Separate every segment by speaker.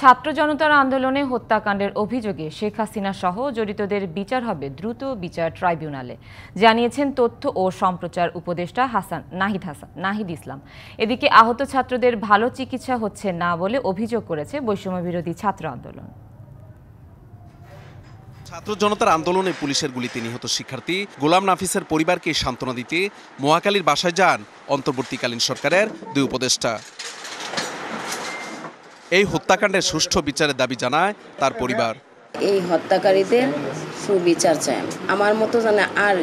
Speaker 1: ছাত্র জনতার আন্দোলনে হত্যাকাণ্ডের অভিযোগে শেখ হাসিনা সহ জড়িতদের বিচার হবে দ্রুত বিচার ট্রাইব্যুনালে জানিয়েছেন তথ্য ও সম্প্রচার উপদেষ্টা হাসান নাহিদ হাসান নাহিদ ইসলাম এদিকে আহত ছাত্রদের ভালো চিকিৎসা হচ্ছে না বলে অভিযোগ করেছে বৈষম্য বিরোধী ছাত্র আন্দোলন
Speaker 2: ছাত্র জনতার আন্দোলনে পুলিশের গুলিতে নিহত শিক্ষার্থী গোলাম নাফিসের পরিবারকে সান্ত্বনা দিতে মোয়াকালীর বাসায় যান অন্তর্বর্তীকালীন সরকারের দুই উপদেষ্টা এই হত্যাকাণ্ডের সুষ্ঠু বিচারের দাবি জানায় তার পরিবার
Speaker 1: এই হত্যাকারীদের সুবিচার চায় আমার মতো জানে আর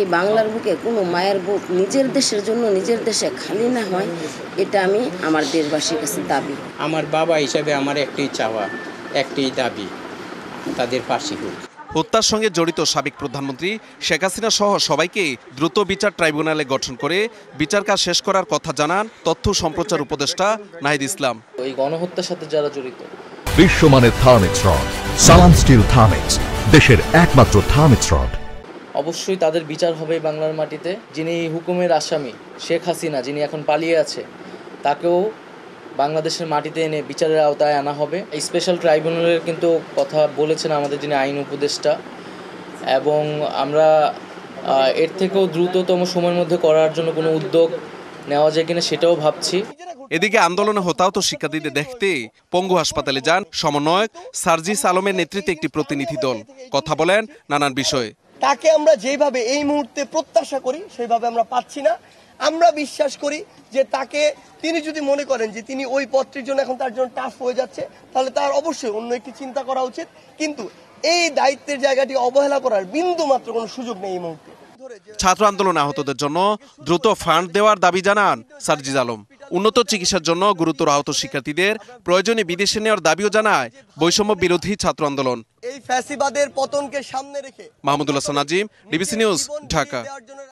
Speaker 1: এই বাংলার বুকে কোনো মায়ের বুক নিজের দেশের জন্য নিজের দেশে খালি না হয় এটা আমি আমার দেশবাসীর কাছে দাবি আমার বাবা হিসাবে আমার একটি চাওয়া একটি দাবি তাদের পাশে হোক হত্যার সঙ্গে জড়িত সাবেক
Speaker 2: প্রধানমন্ত্রী শেখ হাসিনা সহ সবাইকে দ্রুত বিচার ট্রাইব্যুনালে গঠন করে বিচার কাজ শেষ করার কথা জানান তথ্য সম্প্রচার উপদেষ্টা নাহিদ ইসলাম
Speaker 3: এই গণহত্যার সাথে যারা জড়িত বিশ্বমানের Thermex rod Salam steel Thermex দেশের একমাত্র থার্মিক্স রড অবশ্যই তাদের বিচার হবে বাংলার মাটিতে যিনি হুকুমের আসামি শেখ হাসিনা যিনি এখন পালিয়ে আছে তাকেও বাংলাদেশের মাটিতে এনে বিচারের আওতায় আনা হবে স্পেশাল ট্রাইব্যুনালের কিন্তু কথা বলেছেন আমাদের যিনি আইন উপদেষ্টা এবং আমরা এর থেকেও দ্রুততম সময়ের মধ্যে করার জন্য কোনো উদ্যোগ নেওয়া যায় কিনা সেটাও ভাবছি
Speaker 2: এদিকে আন্দোলনে হতাহত শিক্ষার্থীদের দেখতে পঙ্গু হাসপাতালে যান সমন্বয়ক সার্জিস আলমের নেতৃত্বে একটি প্রতিনিধি দল কথা বলেন নানান বিষয়ে
Speaker 4: তাকে আমরা যেভাবে এই মুহূর্তে প্রত্যাশা করি সেইভাবে আমরা পাচ্ছি না আমরা বিশ্বাস করি যে তাকে তিনি যদি মনে করেন যে তিনি ওই পদটির জন্য এখন তার জন্য টাফ হয়ে যাচ্ছে তাহলে তার অবশ্যই অন্য একটি চিন্তা করা উচিত কিন্তু এই দায়িত্বের জায়গাটি অবহেলা করার বিন্দু মাত্র কোনো সুযোগ নেই এই মুহূর্তে
Speaker 2: ছাত্র আন্দোলন আহতদের জন্য দ্রুত ফান্ড দেওয়ার দাবি জানান সার্জিজ আলম উন্নত চিকিৎসার জন্য গুরুতর আহত শিক্ষার্থীদের প্রয়োজনে বিদেশে নেওয়ার দাবিও জানায় বৈষম্য বিরোধী ছাত্র আন্দোলন
Speaker 4: এই ফ্যাসিবাদের পতনকে সামনে রেখে
Speaker 2: মাহমুদুল্লাহ নাজিম ডিবিসি নিউজ ঢাকা